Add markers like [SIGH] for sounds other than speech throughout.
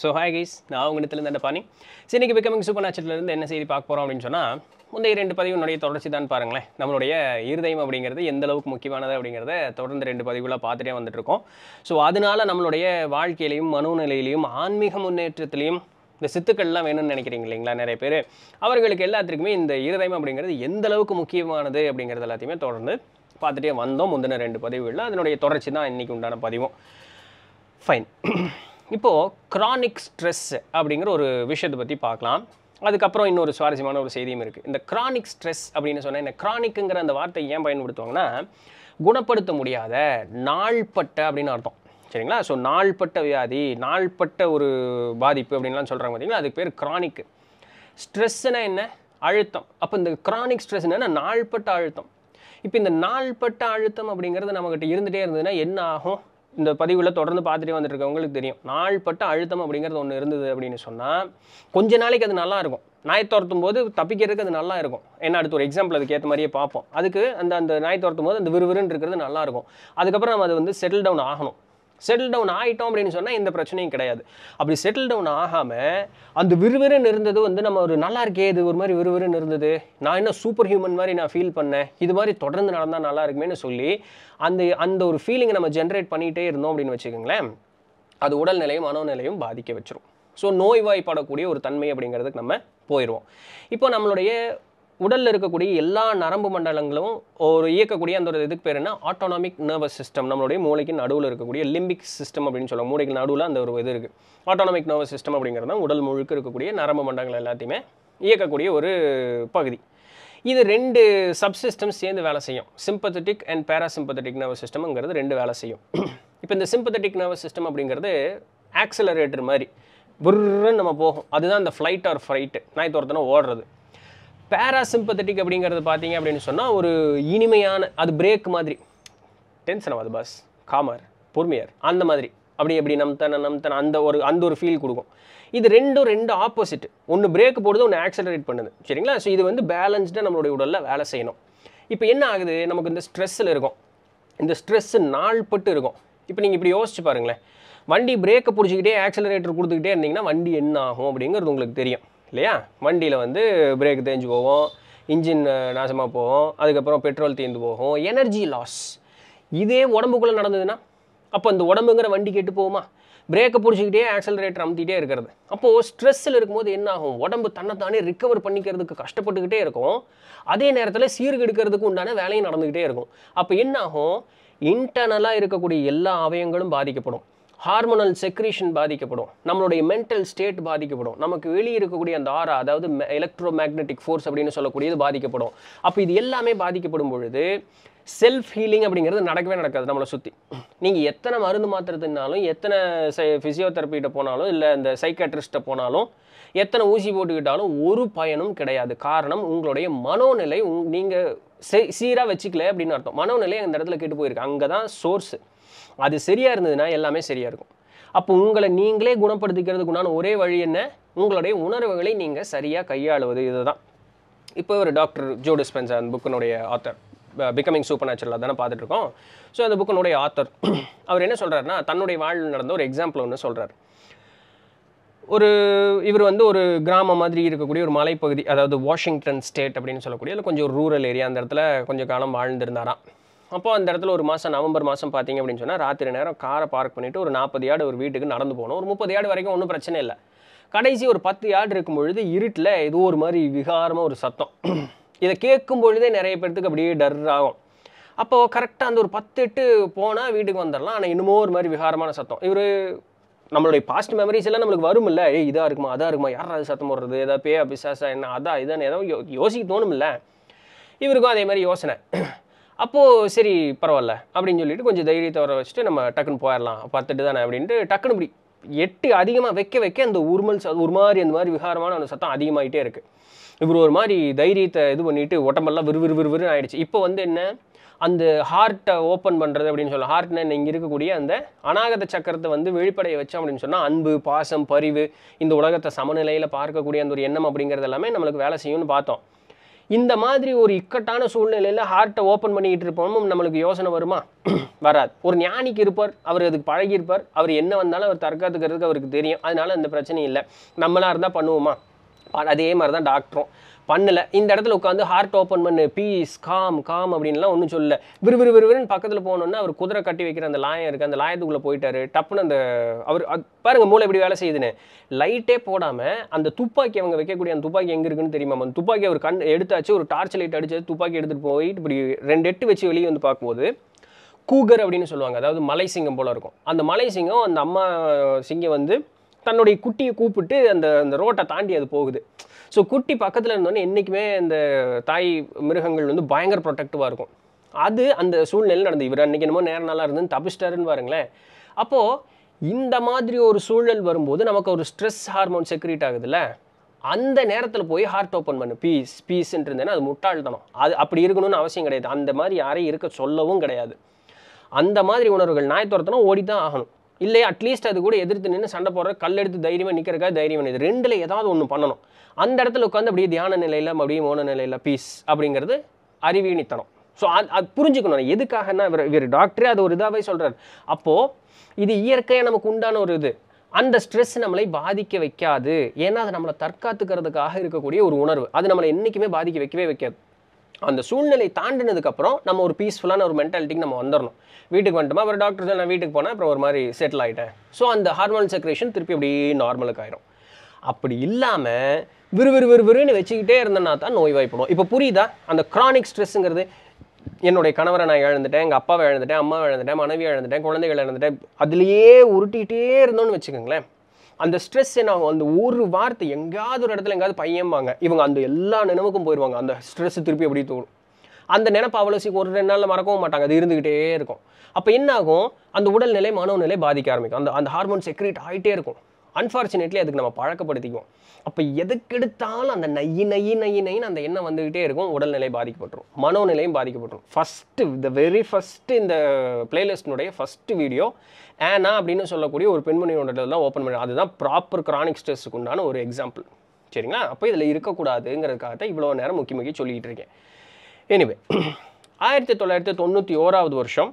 so hi guys நான் உங்கள் இடத்துல இருந்த பாணி சரி இன்றைக்கி பிகமிங் சூப்பர் நேச்சர்லேருந்து என்ன செய்தி பார்க்க போகிறோம் அப்படின்னு சொன்னால் முந்தைய ரெண்டு பதிவுனுடைய தொடர்ச்சி தான் பாருங்களேன் நம்மளுடைய இருதயம் அப்படிங்கிறது எந்த அளவுக்கு முக்கியமானது அப்படிங்கிறத தொடர்ந்து ரெண்டு பதிவுகளாக பார்த்துட்டே வந்துட்டுருக்கோம் ஸோ அதனால் நம்மளுடைய வாழ்க்கையிலையும் மனோநிலையிலையும் ஆன்மீக முன்னேற்றத்திலையும் இந்த சித்துக்கள்லாம் வேணும்னு நினைக்கிறீங்க இல்லைங்களா நிறைய பேர் அவர்களுக்கு எல்லாத்துக்குமே இந்த இருதயம் அப்படிங்கிறது எந்த அளவுக்கு முக்கியமானது அப்படிங்கிறது எல்லாத்தையுமே தொடர்ந்து பார்த்துட்டே வந்தோம் முந்தின ரெண்டு பதிவுகளில் அதனுடைய தொடர்ச்சி தான் இன்றைக்கி உண்டான பதிவும் ஃபைன் இப்போது க்ரானிக் ஸ்ட்ரெஸ் அப்படிங்கிற ஒரு விஷயத்தை பற்றி பார்க்கலாம் அதுக்கப்புறம் இன்னொரு சுவாரஸ்யமான ஒரு செய்தியும் இருக்குது இந்த க்ரானிக் ஸ்ட்ரெஸ் அப்படின்னு சொன்னால் இந்த க்ரானிக்குங்கிற அந்த வார்த்தை ஏன் பயன்படுத்துவாங்கன்னா குணப்படுத்த முடியாத நாள்பட்ட அப்படின்னு அர்த்தம் சரிங்களா ஸோ நாள்பட்ட வியாதி நாள்பட்ட ஒரு பாதிப்பு அப்படின்லாம் சொல்கிறாங்க பார்த்தீங்கன்னா அதுக்கு பேர் க்ரானிக்கு ஸ்ட்ரெஸ்ஸுனா என்ன அழுத்தம் அப்போ இந்த க்ரானிக் ஸ்ட்ரெஸ் என்னென்னா நாள்பட்ட அழுத்தம் இப்போ இந்த நாள்பட்ட அழுத்தம் அப்படிங்கிறது நம்மக்கிட்ட இருந்துகிட்டே இருந்ததுன்னா என்ன ஆகும் இந்த பதிவில் தொடர்ந்து பார்த்துட்டே வந்துட்டுருக்கவங்களுக்கு தெரியும் நாள்பட்ட அழுத்தம் அப்படிங்கிறது ஒன்று இருந்தது அப்படின்னு சொன்னால் கொஞ்ச நாளைக்கு அது நல்லா இருக்கும் நாய் துரத்தும் போது தப்பிக்கிறதுக்கு அது நல்லா இருக்கும் ஏன்னா அடுத்து ஒரு எக்ஸாம்பிள் அதுக்கு ஏற்ற மாதிரியே பார்ப்போம் அதுக்கு அந்த அந்த நாய் துரத்தும் போது அந்த விறுவிறுன்னு இருக்கிறது நல்லா இருக்கும் அதுக்கப்புறம் நம்ம அது வந்து செட்டில் டவுன் ஆகணும் செட்டில் டவுன் ஆகிட்டோம் அப்படின்னு சொன்னால் இந்த பிரச்சனையும் கிடையாது அப்படி செட்டில் டவுன் ஆகாமல் அந்த விறுவிறுன்னு இருந்தது வந்து நம்ம ஒரு நல்லா இருக்கே இது ஒரு மாதிரி விறுவிறுன்னு இருந்தது நான் என்ன சூப்பர் ஹியூமன் மாதிரி நான் ஃபீல் பண்ணேன் இது மாதிரி தொடர்ந்து நடந்தால் நல்லா இருக்குமேனு சொல்லி அந்த அந்த ஒரு ஃபீலிங்கை நம்ம ஜென்ரேட் பண்ணிகிட்டே இருந்தோம் அப்படின்னு வச்சுக்கோங்களேன் அது உடல்நிலையும் மனோநிலையும் பாதிக்க வச்சிரும் ஸோ நோய்வாய்ப்படக்கூடிய ஒரு தன்மை அப்படிங்கிறதுக்கு நம்ம போயிடுவோம் இப்போ நம்மளுடைய உடலில் இருக்கக்கூடிய எல்லா நரம்பு மண்டலங்களும் ஒரு இயக்கக்கூடிய அந்த ஒரு இதுக்கு பேர் என்ன ஆட்டோனாமிக் நர்வஸ் சிஸ்டம் நம்மளுடைய மூளைக்கு நடுவில் இருக்கக்கூடிய லிம்பிக் சிஸ்டம் அப்படின்னு சொல்லுவோம் மூளைக்கு நடுவில் அந்த ஒரு இது இருக்குது ஆட்டோனாமிக் நர்வஸ் சிஸ்டம் அப்படிங்கிறது உடல் முழுக்க இருக்கக்கூடிய நரம்பு மண்டலங்கள் எல்லாத்தையுமே இயக்கக்கூடிய ஒரு பகுதி இது ரெண்டு சப்சிஸ்டம் சேர்ந்து வேலை செய்யும் சிம்பத்தட்டிக் அண்ட் பேராசிம்பத்தட்டிக் நர்வஸ் சிஸ்டம்ங்கிறது ரெண்டு வேலை செய்யும் இப்போ இந்த சிம்பத்தட்டிக் நர்வஸ் சிஸ்டம் அப்படிங்கிறது ஆக்சலரேட்டர் மாதிரி புர்ன்னு நம்ம போகும் அதுதான் இந்த ஃப்ளைட் ஆர் ஃப்ரைட்டு நான் இது ஒருத்தனை ஓடுறது பேராசிம்பத்தட்டிக் அப்படிங்கிறது பார்த்தீங்க அப்படின்னு சொன்னால் ஒரு இனிமையான அது பிரேக் மாதிரி டென்ஷன் ஆகாது பாஸ் காமர் பொறுமையார் அந்த மாதிரி அப்படி அப்படி நம் தன நம் தன அந்த ஒரு அந்த ஒரு ஃபீல் கொடுக்கும் இது ரெண்டும் ரெண்டு ஆப்போசிட் ஒன்று பிரேக் போடுது ஒன்று ஆக்சலரேட் பண்ணுது சரிங்களா ஸோ இது வந்து பேலன்ஸ்டாக நம்மளுடைய உடலில் வேலை செய்யணும் இப்போ என்ன ஆகுது நமக்கு இந்த ஸ்ட்ரெஸ்ஸில் இருக்கும் இந்த ஸ்ட்ரெஸ்ஸு நாள்பட்டு இருக்கும் இப்போ நீங்கள் இப்படி யோசிச்சு பாருங்களேன் வண்டி பிரேக்கை பிடிச்சிக்கிட்டே ஆக்சலரேட்டர் கொடுத்துக்கிட்டே இருந்தீங்கன்னா வண்டி என்ன ஆகும் அப்படிங்கிறது உங்களுக்கு தெரியும் இல்லையா வண்டியில் வந்து பிரேக் தேஞ்சு போவோம் இன்ஜின் நாசமாக போவோம் அதுக்கப்புறம் பெட்ரோல் தீர்ந்து போகும் எனர்ஜி லாஸ் இதே உடம்புக்குள்ளே நடந்ததுன்னா அப்போ இந்த உடம்புங்கிற வண்டி கெட்டு போகுமா பிரேக்கை பிடிச்சிக்கிட்டே ஆக்சலரேட்டர் அமுத்திட்டே இருக்கிறது அப்போது ஸ்ட்ரெஸ்ஸில் இருக்கும்போது என்ன ஆகும் உடம்பு தன்னைத்தானே ரிக்கவர் பண்ணிக்கிறதுக்கு கஷ்டப்பட்டுக்கிட்டே இருக்கும் அதே நேரத்தில் சீர்கெடுக்கிறதுக்கு உண்டான வேலையும் நடந்துக்கிட்டே இருக்கும் அப்போ என்ன ஆகும் இன்டர்னலாக இருக்கக்கூடிய எல்லா அவயங்களும் பாதிக்கப்படும் ஹார்மோனல் செக்ரேஷன் பாதிக்கப்படும் நம்மளுடைய மென்டல் ஸ்டேட் பாதிக்கப்படும் நமக்கு வெளியே இருக்கக்கூடிய அந்த ஆரா அதாவது எலக்ட்ரோ மேக்னெட்டிக் ஃபோர்ஸ் அப்படின்னு சொல்லக்கூடியது பாதிக்கப்படும் அப்போ இது எல்லாமே பாதிக்கப்படும் பொழுது செல்ஃப் ஹீலிங் அப்படிங்கிறது நடக்கவே நடக்காது நம்மளை சுற்றி நீங்கள் எத்தனை மருந்து மாத்திரத்துனாலும் எத்தனை ஃபிசியோதெரப்பிகிட்ட போனாலும் இல்லை இந்த சைக்காட்ரிஸ்ட்டை போனாலும் எத்தனை ஊசி போட்டுக்கிட்டாலும் ஒரு பயனும் கிடையாது காரணம் உங்களுடைய மனோநிலை உங் நீங்கள் சீராக வச்சுக்கல அப்படின்னு அர்த்தம் மனோநிலை அந்த இடத்துல கெட்டு போயிருக்கு அங்கே தான் சோர்ஸு அது சரியாக இருந்ததுன்னா எல்லாமே சரியாக இருக்கும் அப்போ உங்களை நீங்களே குணப்படுத்திக்கிறதுக்குண்டான ஒரே வழி என்ன உங்களுடைய உணர்வுகளை நீங்கள் சரியாக கையாளுவது இதுதான் இப்போ ஒரு டாக்டர் ஜோ டிஸ்பென்ஸ் அந்த புக்கினுடைய ஆத்தர் பிகமிங் சூப்பர் நேச்சுரலாக தானே பார்த்துட்ருக்கோம் ஸோ அந்த புக்கினுடைய ஆத்தர் அவர் என்ன சொல்கிறாருன்னா தன்னுடைய வாழ்வில் நடந்த ஒரு எக்ஸாம்பிள் ஒன்று சொல்கிறார் ஒரு இவர் வந்து ஒரு கிராமம் மாதிரி இருக்கக்கூடிய ஒரு மலைப்பகுதி அதாவது வாஷிங்டன் ஸ்டேட் அப்படின்னு சொல்லக்கூடிய இல்லை கொஞ்சம் ரூரல் ஏரியா அந்த இடத்துல கொஞ்சம் காலம் வாழ்ந்துருந்தாராம் அப்போ அந்த இடத்துல ஒரு மாதம் நவம்பர் மாதம் பார்த்தீங்க அப்படின்னு சொன்னால் ராத்திரி நேரம் காரை பார்க் பண்ணிவிட்டு ஒரு நாற்பது யார்டு ஒரு வீட்டுக்கு நடந்து போகணும் ஒரு முப்பது யார்டு வரைக்கும் ஒன்றும் பிரச்சனை இல்லை கடைசி ஒரு பத்து யார்டு இருக்கும் பொழுது இருட்டில் ஏதோ ஒரு மாதிரி விகாரமாக ஒரு சத்தம் இதை கேட்கும் பொழுதே நிறைய பேர்த்துக்கு அப்படியே டர் ஆகும் அப்போது கரெக்டாக அந்த ஒரு பத்து எட்டு போனால் வீட்டுக்கு வந்துடலாம் ஆனால் இன்னமும் ஒரு மாதிரி விகாரமான சத்தம் இவர் நம்மளுடைய பாஸ்ட் மெமரிஸ் எல்லாம் நம்மளுக்கு வரும் இல்லை ஏ இதாக இருக்குமா அதாக இருக்குமா யார் அது சத்தம் போடுறது ஏதாவது பேயா பிசாசா என்ன அதான் இதான் ஏதோ யோசிக்க தோணுமில்ல இவருக்கும் அதே மாதிரி யோசனை அப்போது சரி பரவாயில்ல அப்படின்னு சொல்லிட்டு கொஞ்சம் தைரியத்தை வர வச்சுட்டு நம்ம டக்குன்னு போயிடலாம் பார்த்துட்டு தானே அப்படின்ட்டு டக்குன்னு இப்படி எட்டு அதிகமாக வைக்க வைக்க அந்த உருமல் ஒரு மாதிரி அந்த மாதிரி விகாரமான அந்த சத்தம் அதிகமாகிட்டே இருக்குது இவர் ஒரு மாதிரி தைரியத்தை இது பண்ணிவிட்டு உடம்பெல்லாம் விறுவிறு விறுவிறுன்னு ஆகிடுச்சு இப்போ வந்து என்ன அந்த ஹார்ட்டை ஓப்பன் பண்ணுறது அப்படின்னு சொல்லலாம் ஹார்ட்னா இங்கே இருக்கக்கூடிய அந்த அநாகத சக்கரத்தை வந்து வெளிப்படைய வச்சோம் அப்படின்னு சொன்னால் அன்பு பாசம் பரிவு இந்த உலகத்தை சமநிலையில் பார்க்கக்கூடிய அந்த ஒரு எண்ணம் அப்படிங்கிறது எல்லாமே நம்மளுக்கு வேலை செய்யும்னு பார்த்தோம் இந்த மாதிரி ஒரு இக்கட்டான சூழ்நிலையில் ஹார்ட்டை ஓப்பன் பண்ணிக்கிட்டு இருப்போம் நம்மளுக்கு யோசனை வருமா [CLEARS THROAT] வராது ஒரு ஞானிக்கு இருப்பார் அவர் அதுக்கு பழகியிருப்பார் அவர் என்ன வந்தாலும் அவர் தற்காத்துக்கிறதுக்கு அவருக்கு தெரியும் அதனால் அந்த பிரச்சனையும் இல்லை நம்மளாக இருந்தால் பண்ணுவோமா அதே மாதிரி தான் டாக்டரும் பண்ணலை இந்த இடத்துல உட்காந்து ஹார்ட் ஓப்பன் பண்ணு பீஸ் காம் காம் அப்படின்லாம் ஒன்றும் சொல்லல விறு விறு விறுவிறுன்னு பக்கத்தில் போனோன்னா அவர் குதிரை கட்டி வைக்கிற அந்த லாயம் இருக்குது அந்த லாயத்துக்குள்ளே போயிட்டாரு டப்புன்னு அந்த அவர் பாருங்கள் மூளை எப்படி வேலை செய்யுதுன்னு லைட்டே போடாமல் அந்த துப்பாக்கி அவங்க வைக்கக்கூடிய அந்த துப்பாக்கி எங்கே இருக்குன்னு தெரியுமா அந்த துப்பாக்கி அவர் கண் எடுத்தாச்சு ஒரு டார்ச் லைட் அடிச்சு துப்பாக்கி எடுத்துகிட்டு போய் இப்படி ரெண்டு எட்டு வச்சு வெளியே வந்து பார்க்கும்போது கூகர் அப்படின்னு சொல்லுவாங்க அதாவது மலை சிங்கம் போல் இருக்கும் அந்த மலை சிங்கம் அந்த அம்மா சிங்கம் வந்து தன்னுடைய குட்டியை கூப்பிட்டு அந்த அந்த ரோட்டை தாண்டி அது போகுது ஸோ குட்டி பக்கத்தில் இருந்தோன்னே என்றைக்குமே இந்த தாய் மிருகங்கள் வந்து பயங்கர ப்ரொடெக்டிவாக இருக்கும் அது அந்த சூழ்நிலையில் நடந்து இவர் அன்றைக்கி என்னமோ நேரம் நல்லா இருந்ததுன்னு தப்பிச்சிட்டாருன்னு பாருங்களேன் அப்போது இந்த மாதிரி ஒரு சூழல் வரும்போது நமக்கு ஒரு ஸ்ட்ரெஸ் ஹார்மோன் செக்ரேட் ஆகுதுல்ல அந்த நேரத்தில் போய் ஹார்ட் ஓப்பன் பண்ணு பீஸ் பீஸ்ன்ட்டு இருந்தேன்னா அது முட்டாள்தனம் அது அப்படி இருக்கணும்னு அவசியம் கிடையாது அந்த மாதிரி யாரையும் இருக்க சொல்லவும் கிடையாது அந்த மாதிரி உணர்வுகள் நாய் துரத்தனா ஓடி தான் ஆகணும் இல்லை அட்லீஸ்ட் அது கூட எதிர்த்து நின்று சண்டை போடுற கல் எடுத்து தைரியமாக நிற்கிறக்காக தைரியம் இது ரெண்டில் ஏதாவது ஒன்று பண்ணணும் அந்த இடத்துல உட்காந்து அப்படியே தியான நிலையில் அப்படியே மோன நிலையில் பீஸ் அப்படிங்கிறது அறிவீனித்தனம் ஸோ அது அது புரிஞ்சுக்கணும் எதுக்காகனா இவர் இவர் டாக்டரே அது ஒரு இதாகவே சொல்கிறார் அப்போது இது இயற்கையாக நமக்கு உண்டான ஒரு இது அந்த ஸ்ட்ரெஸ் நம்மளை பாதிக்க வைக்காது ஏன்னா அது நம்மளை தற்காத்துக்கிறதுக்காக இருக்கக்கூடிய ஒரு உணர்வு அது நம்மளை என்றைக்குமே பாதிக்க வைக்கவே வைக்காது அந்த சூழ்நிலை தாண்டினதுக்கப்புறம் நம்ம ஒரு பீஸ்ஃபுல்லான ஒரு மென்டாலிட்டிக்கு நம்ம வந்துடணும் வீட்டுக்கு வந்துட்டோமா அப்புறம் டாக்டர் நான் வீட்டுக்கு போனால் அப்புறம் ஒரு மாதிரி செட்டில் ஆகிட்டேன் ஸோ அந்த ஹார்மோன் செக்ரேஷன் திருப்பி அப்படியே நார்மலுக்கு ஆயிரும் அப்படி இல்லாமல் விறு விறுவிறுன்னு வச்சுக்கிட்டே இருந்தேன்னா தான் நோய்வாய்ப்படும் இப்போ புரியுதா அந்த கிரானிக் ஸ்ட்ரெஸ்ஸுங்கிறது என்னுடைய கணவரை நான் இழந்துட்டேன் எங்கள் அப்பாவை இழந்துட்டேன் அம்மாவை இழந்துட்டேன் மனைவி இழந்துட்டேன் குழந்தைகள் இழந்துட்டேன் அதுலேயே உருட்டிகிட்டே இருந்தோன்னு வச்சுக்கோங்களேன் அந்த ஸ்ட்ரெஸ் என்ன அந்த ஒரு வார்த்தை எங்கேயாவது ஒரு இடத்துல எங்கேயாவது பையன்பாங்க இவங்க அந்த எல்லா நினைவுக்கும் போயிடுவாங்க அந்த ஸ்ட்ரெஸ் திருப்பி எப்படி தோணும் அந்த நினைப்பு அவ்வளோ சீக்கிரம் ஒரு ரெண்டு நாளில் மறக்கவும் மாட்டாங்க அது இருந்துக்கிட்டே இருக்கும் அப்போ என்ன ஆகும் அந்த உடல்நிலை மனோநிலை பாதிக்க ஆரம்பிக்கும் அந்த அந்த ஹார்மோன் செக்ரேட் ஆகிட்டே இருக்கும் அன்ஃபார்ச்சுனேட்லி அதுக்கு நம்ம பழக்கப்படுத்திக்குவோம் அப்போ எதுக்கெடுத்தாலும் அந்த நையி நை நை நைன்னு அந்த எண்ணம் வந்துக்கிட்டே இருக்கும் உடல்நிலை பாதிக்கப்பட்டுரும் மனோநிலையும் பாதிக்கப்பட்டுரும் ஃபஸ்ட்டு த வெரி ஃபஸ்ட்டு இந்த பிளேலிஸ்டினுடைய ஃபஸ்ட்டு வீடியோ ஏனா அப்படின்னு சொல்லக்கூடிய ஒரு பெண்மணியோட தான் ஓப்பன் பண்ணி அதுதான் ப்ராப்பர் கிரானிக் ஸ்ட்ரெஸ்ஸுக்கு உண்டான ஒரு எக்ஸாம்பிள் சரிங்களா அப்போ இதில் இருக்கக்கூடாதுங்கிறதுக்காக இவ்வளோ நேரம் முக்கிய முக்கிய சொல்லிகிட்டு இருக்கேன் எனிவே [CLEARS THROAT] ஆயிரத்தி தொள்ளாயிரத்தி தொண்ணூற்றி ஓராவது வருஷம்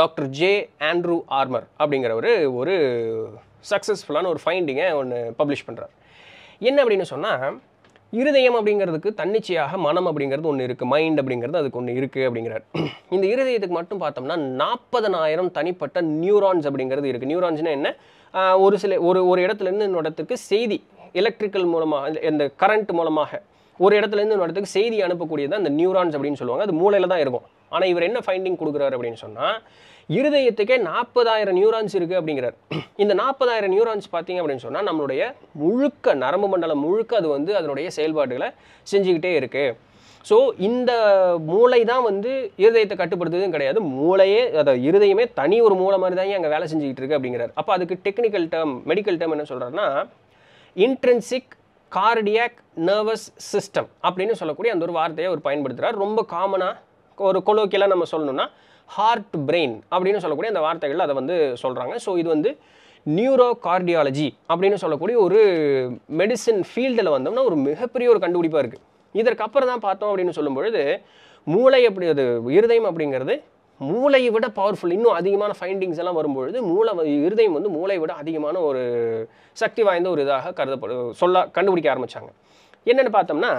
டாக்டர் ஜே ஆண்ட்ரூ ஆர்மர் ஒரு ஒரு சக்ஸஸ்ஃபுல்லான ஒரு ஃபைண்டிங்கை ஒன்று பப்ளிஷ் பண்ணுறார் என்ன அப்படின்னு சொன்னால் இருதயம் அப்படிங்கிறதுக்கு தன்னிச்சையாக மனம் அப்படிங்கிறது ஒன்று இருக்குது மைண்ட் அப்படிங்கிறது அதுக்கு ஒன்று இருக்குது அப்படிங்கிறார் [CLEARS THROAT] இந்த இருதயத்துக்கு மட்டும் பார்த்தோம்னா நாற்பதனாயிரம் தனிப்பட்ட நியூரான்ஸ் அப்படிங்கிறது இருக்குது நியூரான்ஸ்னால் என்ன ஒரு சில ஒரு ஒரு இடத்துலேருந்து இன்னொரு இடத்துக்கு செய்தி எலக்ட்ரிக்கல் மூலமாக இந்த கரண்ட் மூலமாக ஒரு இடத்துலேருந்து இன்னொரு இடத்துக்கு செய்தி அனுப்பக்கூடியது அந்த நியூரான்ஸ் அப்படின்னு சொல்லுவாங்க அது மூளையில் தான் இருக்கும் ஆனால் இவர் என்ன ஃபைண்டிங் கொடுக்குறாரு அப்படின்னு சொன்னால் இருதயத்துக்கே நாற்பதாயிரம் நியூரான்ஸ் இருக்குது அப்படிங்கிறார் இந்த நாற்பதாயிரம் நியூரான்ஸ் பார்த்தீங்க அப்படின்னு சொன்னால் நம்மளுடைய முழுக்க நரம்பு மண்டலம் முழுக்க அது வந்து அதனுடைய செயல்பாடுகளை செஞ்சுக்கிட்டே இருக்குது ஸோ இந்த மூளை தான் வந்து இருதயத்தை கட்டுப்படுத்துதுன்னு கிடையாது மூளையே அதை இருதயமே தனி ஒரு மூளை மாதிரி தான் அங்கே வேலை செஞ்சுக்கிட்டு இருக்கு அப்படிங்கிறார் அப்போ அதுக்கு டெக்னிக்கல் டேர்ம் மெடிக்கல் டேர்ம் என்ன சொல்கிறாருன்னா இன்ட்ரென்சிக் கார்டியாக் நர்வஸ் சிஸ்டம் அப்படின்னு சொல்லக்கூடிய அந்த ஒரு வார்த்தையை அவர் பயன்படுத்துகிறார் ரொம்ப காமனாக ஒரு கொலோக்கியலாக நம்ம சொல்லணும்னா ஹார்ட் பிரெயின் அப்படின்னு சொல்லக்கூடிய அந்த வார்த்தைகள் அதை வந்து சொல்கிறாங்க ஸோ இது வந்து நியூரோ கார்டியாலஜி அப்படின்னு சொல்லக்கூடிய ஒரு மெடிசின் ஃபீல்டில் வந்தோம்னா ஒரு மிகப்பெரிய ஒரு கண்டுபிடிப்பாக இருக்குது இதற்கப்புறம் தான் பார்த்தோம் அப்படின்னு சொல்லும்பொழுது மூளை அப்படி அது இருதயம் அப்படிங்கிறது மூளையை விட பவர்ஃபுல் இன்னும் அதிகமான ஃபைண்டிங்ஸ் எல்லாம் வரும்பொழுது மூளை இருதயம் வந்து மூளை விட அதிகமான ஒரு சக்தி வாய்ந்த ஒரு இதாக கருதப்படு சொல்ல கண்டுபிடிக்க ஆரம்பித்தாங்க என்னென்னு பார்த்தோம்னா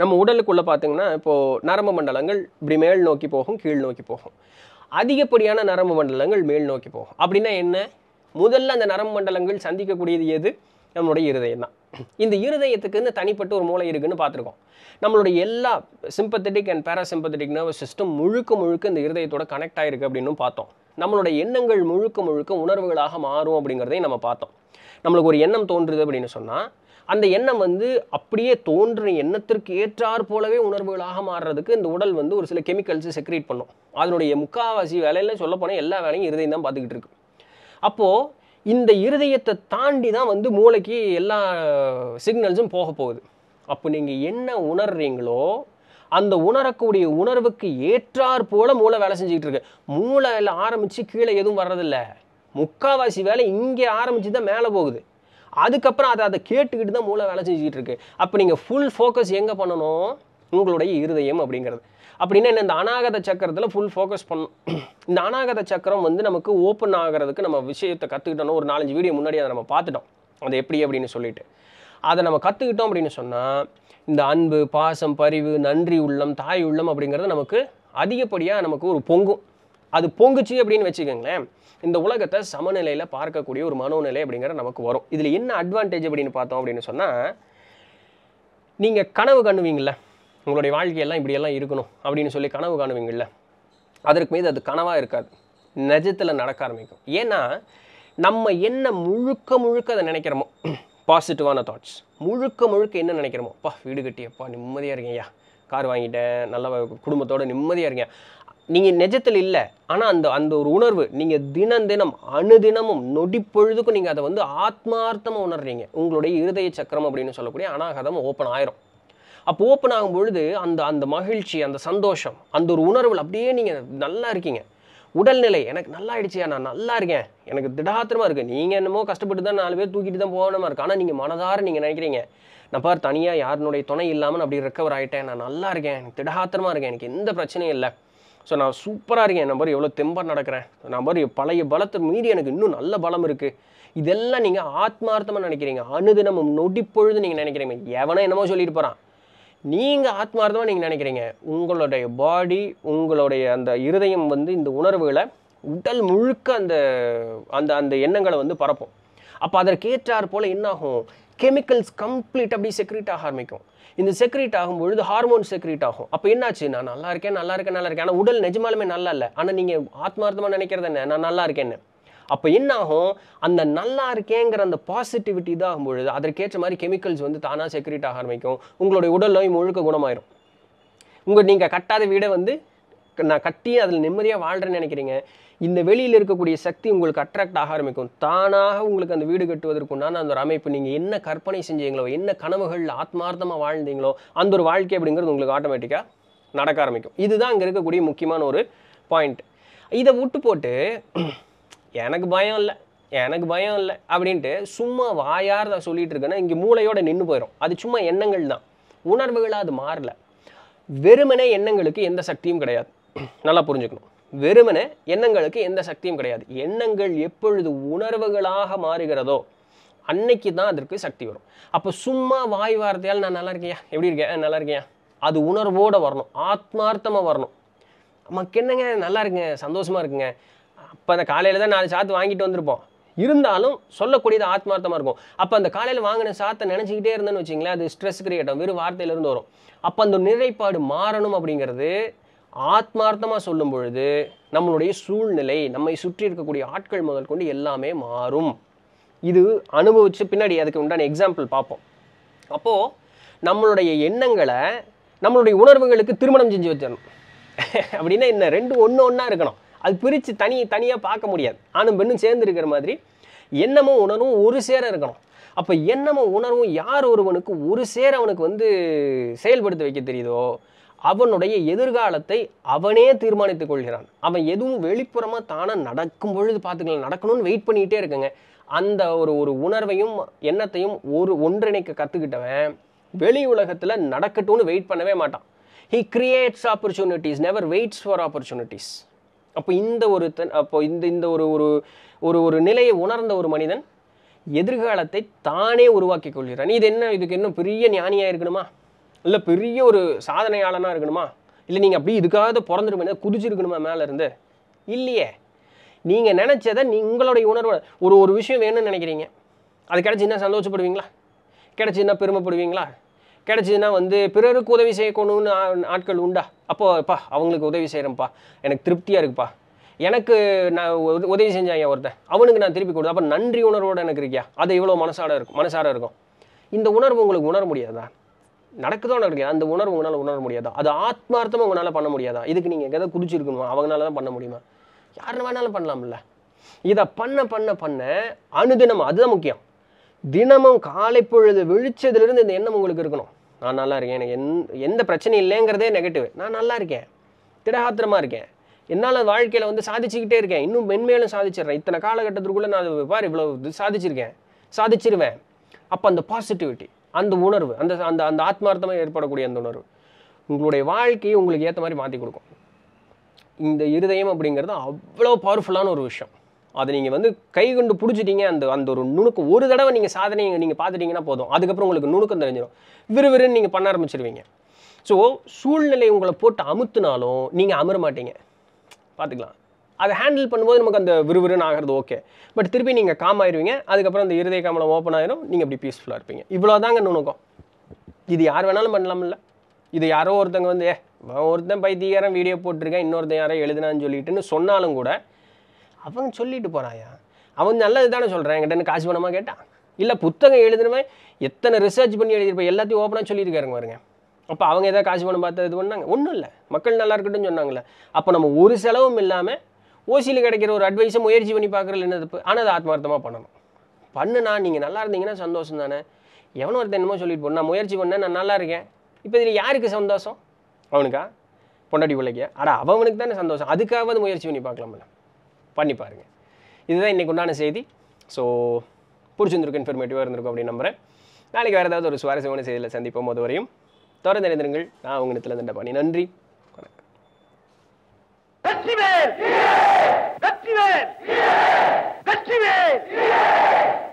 நம்ம உடலுக்குள்ளே பார்த்திங்கன்னா இப்போது நரம்பு மண்டலங்கள் இப்படி மேல் நோக்கி போகும் கீழ் நோக்கி போகும் அதிகப்படியான நரம்பு மண்டலங்கள் மேல் நோக்கி போகும் அப்படின்னா என்ன முதல்ல அந்த நரம்பு மண்டலங்கள் சந்திக்கக்கூடியது எது நம்மளுடைய இருதயம் தான் இந்த இருதயத்துக்குன்னு தனிப்பட்ட ஒரு மூளை இருக்குன்னு பார்த்துருக்கோம் நம்மளுடைய எல்லா sympathetic and parasympathetic nervous system முழுக்க முழுக்க இந்த இருதயத்தோட கனெக்ட் ஆகிருக்கு அப்படின்னு பார்த்தோம் நம்மளுடைய எண்ணங்கள் முழுக்க முழுக்க உணர்வுகளாக மாறும் அப்படிங்கிறதையும் நம்ம பார்த்தோம் நம்மளுக்கு ஒரு எண்ணம் தோன்றுது அப்படின்னு சொன்னால் அந்த எண்ணம் வந்து அப்படியே தோன்றின எண்ணத்திற்கு ஏற்றாற் போலவே உணர்வுகளாக மாறுறதுக்கு இந்த உடல் வந்து ஒரு சில கெமிக்கல்ஸை செக்ரியேட் பண்ணும் அதனுடைய முக்காவாசி வேலையில் சொல்லப்போனால் எல்லா வேலையும் இருதயம் தான் பார்த்துக்கிட்டு இருக்கு அப்போது இந்த இருதயத்தை தாண்டி தான் வந்து மூளைக்கு எல்லா சிக்னல்ஸும் போக போகுது அப்போ நீங்கள் என்ன உணர்றீங்களோ அந்த உணரக்கூடிய உணர்வுக்கு ஏற்றாற் போல மூளை வேலை செஞ்சுக்கிட்டு இருக்கு மூளையில் ஆரம்பித்து கீழே எதுவும் வர்றதில்ல முக்காவாசி வேலை இங்கே ஆரம்பித்து தான் மேலே போகுது அதுக்கப்புறம் அதை அதை கேட்டுக்கிட்டு தான் மூளை வேலை செஞ்சுக்கிட்டு இருக்கு அப்போ நீங்கள் ஃபுல் ஃபோக்கஸ் எங்கே பண்ணணும் உங்களுடைய இருதயம் அப்படிங்கிறது அப்படின்னா என்ன இந்த அநாகத சக்கரத்தில் ஃபுல் ஃபோக்கஸ் பண்ணும் இந்த அநாகத சக்கரம் வந்து நமக்கு ஓப்பன் ஆகிறதுக்கு நம்ம விஷயத்தை கற்றுக்கிட்டோம்னா ஒரு நாலஞ்சு வீடியோ முன்னாடி அதை நம்ம பார்த்துட்டோம் அது எப்படி அப்படின்னு சொல்லிட்டு அதை நம்ம கற்றுக்கிட்டோம் அப்படின்னு சொன்னால் இந்த அன்பு பாசம் பரிவு நன்றி உள்ளம் தாய் உள்ளம் அப்படிங்கிறது நமக்கு அதிகப்படியாக நமக்கு ஒரு பொங்கும் அது பொங்குச்சு அப்படின்னு வச்சுக்கோங்களேன் இந்த உலகத்தை சமநிலையில் பார்க்கக்கூடிய ஒரு மனோநிலை அப்படிங்கிற நமக்கு வரும் இதில் என்ன அட்வான்டேஜ் அப்படின்னு பார்த்தோம் அப்படின்னு சொன்னால் நீங்கள் கனவு கண்ணுவீங்களே உங்களுடைய வாழ்க்கையெல்லாம் இப்படியெல்லாம் இருக்கணும் அப்படின்னு சொல்லி கனவு காணுவீங்கள்ல அதற்கு மீது அது கனவாக இருக்காது நிஜத்தில் நடக்க ஆரம்பிக்கும் ஏன்னா நம்ம என்ன முழுக்க முழுக்க அதை நினைக்கிறோமோ பாசிட்டிவான தாட்ஸ் முழுக்க முழுக்க என்ன நினைக்கிறோமோ அப்பா வீடு கட்டியப்பா நிம்மதியாக இருக்கேன்யா கார் வாங்கிட்டேன் நல்ல குடும்பத்தோடு நிம்மதியாக இருக்கீங்க நீங்கள் நிஜத்தில் இல்லை ஆனால் அந்த அந்த ஒரு உணர்வு நீங்கள் தினம் தினம் அணுதினமும் நொடி பொழுதுக்கும் நீங்கள் அதை வந்து ஆத்மார்த்தமாக உணர்றீங்க உங்களுடைய இருதய சக்கரம் அப்படின்னு சொல்லக்கூடிய அனாகதம் ஓப்பன் ஆயிரும் அப்போ ஓப்பன் ஆகும் பொழுது அந்த அந்த மகிழ்ச்சி அந்த சந்தோஷம் அந்த ஒரு உணர்வில் அப்படியே நீங்கள் நல்லா இருக்கீங்க உடல்நிலை எனக்கு நல்லா ஆயிடுச்சியா நான் நல்லா இருக்கேன் எனக்கு திடாத்திரமாக இருக்குது நீங்கள் என்னமோ கஷ்டப்பட்டு தான் நாலு பேர் தூக்கிட்டு தான் போகணுமா இருக்கு ஆனால் நீங்கள் மனதார நீங்கள் நினைக்கிறீங்க நான் பார் தனியாக யாருனுடைய துணை இல்லாமல் அப்படி ரெக்கவர் ஆகிட்டேன் நான் நல்லா இருக்கேன் எனக்கு திடாத்திரமாக இருக்கேன் எனக்கு எந்த பிரச்சனையும் இல்லை ஸோ நான் சூப்பராக இருக்கேன் நம்பர் எவ்வளோ தெம்பாக நடக்கிறேன் நம்பர் பழைய பலத்தை மீறி எனக்கு இன்னும் நல்ல பலம் இருக்குது இதெல்லாம் நீங்கள் ஆத்மார்த்தமாக நினைக்கிறீங்க அனுதினமும் நொடிப்பொழுது நீங்கள் நினைக்கிறீங்க எவனா என்னமோ சொல்லிட்டு போகிறான் நீங்கள் ஆத்மார்த்தமாக நீங்கள் நினைக்கிறீங்க உங்களுடைய பாடி உங்களுடைய அந்த இருதயம் வந்து இந்த உணர்வுகளை உடல் முழுக்க அந்த அந்த அந்த எண்ணங்களை வந்து பரப்போம் அப்போ அதற்கேற்றார் போல் என்னாகும் கெமிக்கல்ஸ் கம்ப்ளீட் அப்படி செக்ரீட் ஆக ஆரம்பிக்கும் இந்த செக்ரீட் ஆகும் பொழுது ஹார்மோன் செக்ரீட் ஆகும் அப்போ என்னாச்சு நான் நல்லா இருக்கேன் நல்லா இருக்கேன் நல்லா இருக்கேன் ஆனால் உடல் நிஜமாலுமே நல்லா இல்லை ஆனால் நீங்கள் ஆத்மார்த்தமாக நினைக்கிறது என்ன நான் நல்லா இருக்கேன்னு அப்போ என்னாகும் அந்த நல்லா இருக்கேங்கிற அந்த பாசிட்டிவிட்டி தான் ஆகும்பொழுது அதற்கேற்ற மாதிரி கெமிக்கல்ஸ் வந்து தானாக செக்ரேட் ஆக ஆரம்பிக்கும் உங்களுடைய உடல் நோய் முழுக்க குணமாயிரும் உங்கள் நீங்கள் கட்டாத வீடை வந்து நான் கட்டி அதில் நிம்மதியாக வாழ்கிறேன்னு நினைக்கிறீங்க இந்த வெளியில் இருக்கக்கூடிய சக்தி உங்களுக்கு அட்ராக்ட் ஆக ஆரம்பிக்கும் தானாக உங்களுக்கு அந்த வீடு கட்டுவதற்குண்டான அந்த ஒரு அமைப்பு நீங்கள் என்ன கற்பனை செஞ்சீங்களோ என்ன கனவுகளில் ஆத்மார்த்தமாக வாழ்ந்தீங்களோ அந்த ஒரு வாழ்க்கை அப்படிங்கிறது உங்களுக்கு ஆட்டோமேட்டிக்காக நடக்க ஆரம்பிக்கும் இதுதான் அங்கே இருக்கக்கூடிய முக்கியமான ஒரு பாயிண்ட் இதை விட்டு போட்டு எனக்கு பயம் இல்லை எனக்கு பயம் இல்லை அப்படின்ட்டு சும்மா வாயார் தான் சொல்லிட்டு இருக்கேன்னா இங்கே மூளையோட நின்று போயிடும் அது சும்மா எண்ணங்கள் தான் உணர்வுகளாக அது மாறல வெறுமனே எண்ணங்களுக்கு எந்த சக்தியும் கிடையாது நல்லா புரிஞ்சுக்கணும் வெறுமனே எண்ணங்களுக்கு எந்த சக்தியும் கிடையாது எண்ணங்கள் எப்பொழுது உணர்வுகளாக மாறுகிறதோ அன்னைக்கு தான் அதற்கு சக்தி வரும் அப்போ சும்மா வாய் வார்த்தையால் நான் நல்லா இருக்கியா எப்படி இருக்கேன் நல்லா இருக்கியா அது உணர்வோடு வரணும் ஆத்மார்த்தமாக வரணும் நமக்கு என்னங்க நல்லா இருக்குங்க சந்தோஷமாக இருக்குங்க அப்போ அந்த காலையில் தான் நாலு சாத்து வாங்கிட்டு வந்திருப்போம் இருந்தாலும் சொல்லக்கூடியது ஆத்மார்த்தமாக இருக்கும் அப்போ அந்த காலையில் வாங்கின சாத்தை நினச்சிக்கிட்டே இருந்தேன்னு வச்சிங்களேன் அது ஸ்ட்ரெஸ் கிரியேட் ஆகும் வெறும் வார்த்தையிலேருந்து வரும் அப்போ அந்த நிறைப்பாடு மாறணும் அப்படிங்கிறது ஆத்மார்த்தமாக சொல்லும் பொழுது நம்மளுடைய சூழ்நிலை நம்மை சுற்றி இருக்கக்கூடிய ஆட்கள் முதல் கொண்டு எல்லாமே மாறும் இது அனுபவித்து பின்னாடி அதுக்கு உண்டான எக்ஸாம்பிள் பார்ப்போம் அப்போது நம்மளுடைய எண்ணங்களை நம்மளுடைய உணர்வுகளுக்கு திருமணம் செஞ்சு வச்சிடணும் [LAUGHS] அப்படின்னா என்ன ரெண்டு ஒன்று ஒன்றா இருக்கணும் அது பிரித்து தனி தனியாக பார்க்க முடியாது ஆணும் பெண்ணும் சேர்ந்து இருக்கிற மாதிரி எண்ணமும் உணர்வும் ஒரு சேர இருக்கணும் அப்போ எண்ணமும் உணர்வும் யார் ஒருவனுக்கு ஒரு சேர அவனுக்கு வந்து செயல்படுத்த வைக்க தெரியுதோ அவனுடைய எதிர்காலத்தை அவனே தீர்மானித்துக் கொள்கிறான் அவன் எதுவும் வெளிப்புறமாக தானாக நடக்கும் பொழுது பார்த்துக்கலாம் நடக்கணும்னு வெயிட் பண்ணிகிட்டே இருக்குங்க அந்த ஒரு ஒரு உணர்வையும் எண்ணத்தையும் ஒரு ஒன்றிணைக்க கற்றுக்கிட்டவன் வெளி உலகத்தில் நடக்கட்டும்னு வெயிட் பண்ணவே மாட்டான் he creates opportunities never waits for opportunities அப்போ இந்த ஒரு தன் அப்போ இந்த இந்த ஒரு ஒரு ஒரு ஒரு நிலையை உணர்ந்த ஒரு மனிதன் எதிர்காலத்தை தானே உருவாக்கி கொள்கிறான் இது என்ன இதுக்கு இன்னும் பெரிய ஞானியாக இருக்கணுமா இல்லை பெரிய ஒரு சாதனையாளனாக இருக்கணுமா இல்லை நீங்கள் அப்படி இதுக்காக பிறந்துருமே குதிச்சிருக்கணுமா மேலே இருந்து இல்லையே நீங்கள் நினச்சதை நீ உங்களுடைய உணர்வு ஒரு ஒரு விஷயம் வேணும்னு நினைக்கிறீங்க அது என்ன சந்தோஷப்படுவீங்களா என்ன பெருமைப்படுவீங்களா கிடச்சிதுன்னா வந்து பிறருக்கு உதவி செய்யணும்னு ஆட்கள் உண்டா அப்போப்பா அவங்களுக்கு உதவி செய்கிறேன்ப்பா எனக்கு திருப்தியாக இருக்குப்பா எனக்கு நான் உதவி செஞ்சாங்க ஒருத்தன் அவனுக்கு நான் திருப்பி கொடுத்தேன் அப்போ நன்றி உணர்வோடு எனக்கு இருக்கியா அது இவ்வளோ மனசாட இருக்கும் மனசார இருக்கும் இந்த உணர்வு உங்களுக்கு உணர முடியாதா நடக்குதோ நடக்குது அந்த உணர்வு உங்களால் உணர முடியாதா அது ஆத்மார்த்தமாக உங்களால் பண்ண முடியாதா இதுக்கு நீங்கள் எதாவது குறிச்சிருக்கணுமா அவங்களால தான் பண்ண முடியுமா யாருன்னு வேணாலும் பண்ணலாம்ல இதை பண்ண பண்ண பண்ண அனுதினம் அதுதான் முக்கியம் தினமும் காலை பொழுது விழிச்சதுலேருந்து இந்த எண்ணம் உங்களுக்கு இருக்கணும் நான் நல்லா இருக்கேன் எனக்கு எந் எந்த பிரச்சனையும் இல்லைங்கிறதே நெகட்டிவ் நான் நல்லா இருக்கேன் திடகாத்திரமாக இருக்கேன் என்னால் வாழ்க்கையில் வந்து சாதிச்சுக்கிட்டே இருக்கேன் இன்னும் மென்மேலும் சாதிச்சிடுறேன் இத்தனை காலகட்டத்திற்குள்ளே நான் பாரு இவ்வளோ இது சாதிச்சிருக்கேன் சாதிச்சிருவேன் அப்போ அந்த பாசிட்டிவிட்டி அந்த உணர்வு அந்த அந்த அந்த ஆத்மார்த்தமாக ஏற்படக்கூடிய அந்த உணர்வு உங்களுடைய வாழ்க்கையை உங்களுக்கு ஏற்ற மாதிரி மாற்றி கொடுக்கும் இந்த இருதயம் அப்படிங்கிறது அவ்வளோ பவர்ஃபுல்லான ஒரு விஷயம் அதை நீங்கள் வந்து கை கொண்டு பிடிச்சிட்டீங்க அந்த அந்த ஒரு நுணுக்கு ஒரு தடவை நீங்கள் சாதனை நீங்கள் பார்த்துட்டிங்கன்னா போதும் அதுக்கப்புறம் உங்களுக்கு நுணுக்கம் தெரிஞ்சிடும் விறுவிறுன்னு நீங்கள் பண்ண ஆரம்பிச்சிருவீங்க ஸோ சூழ்நிலை உங்களை போட்டு அமுத்துனாலும் நீங்கள் அமர மாட்டீங்க பார்த்துக்கலாம் அதை ஹேண்டில் பண்ணும்போது நமக்கு அந்த விறுவிறுன்னு ஆகிறது ஓகே பட் திருப்பி நீங்கள் காம் ஆயிடுவீங்க அதுக்கப்புறம் அந்த இருதய காமலம் ஓப்பன் ஆயிரும் நீங்கள் அப்படி பீஸ்ஃபுல்லாக இருப்பீங்க இவ்வளோ தாங்க நுணுக்கம் இது யார் வேணாலும் பண்ணலாமில்ல இது யாரோ ஒருத்தங்க வந்து ஏ ஒருத்தன் பைத்தியாரம் வீடியோ போட்டிருக்கேன் இன்னொருத்தன் யாரோ எழுதுனான்னு சொல்லிட்டுன்னு சொன்னாலும் கூட அவங்க சொல்லிட்டு போகிறாயா அவன் நல்லது தானே சொல்கிறேன் என்கிட்ட காசு பணமாக கேட்டான் இல்லை புத்தகம் எழுதுனவன் எத்தனை ரிசர்ச் பண்ணி எழுதியிருப்பேன் எல்லாத்தையும் ஓப்பனாக சொல்லியிருக்காருங்க பாருங்க அப்போ அவங்க எதாவது காசு பணம் பார்த்து இது பண்ணாங்க ஒன்றும் இல்லை மக்கள் நல்லா இருக்கட்டும்னு சொன்னாங்களே அப்போ நம்ம ஒரு செலவும் இல்லாமல் ஓசியில் கிடைக்கிற ஒரு அட்வைஸை முயற்சி பண்ணி பார்க்குறது என்ன தப்பு ஆனால் அதை ஆத்மார்த்தமாக பண்ணணும் பண்ணுனா நீங்கள் நல்லா இருந்தீங்கன்னா சந்தோஷம் தானே எவனோ ஒருத்தன் என்னமோ சொல்லிட்டு போன நான் முயற்சி பண்ணேன் நான் நல்லா இருக்கேன் இப்போ இதில் யாருக்கு சந்தோஷம் அவனுக்கா பொண்டாட்டி பிள்ளைக்கு ஆனால் அவனுக்கு தானே சந்தோஷம் வந்து முயற்சி பண்ணி பார்க்கலாம்ல பண்ணி பாருங்கள் இதுதான் இன்றைக்கு உண்டான செய்தி ஸோ பிடிச்சிருந்திருக்கும் இன்ஃபர்மேட்டிவாக இருந்திருக்கும் அப்படின்னு நம்புகிறேன் நாளைக்கு வேறு ஏதாவது ஒரு சுவாரஸ்யமான செய்தியில் சந்திப்போம் அது வரையும் தொடர்ந்து நினைந்திருங்கள் நான் உங்கள் இடத்துல பண்ணி நன்றி வணக்கம்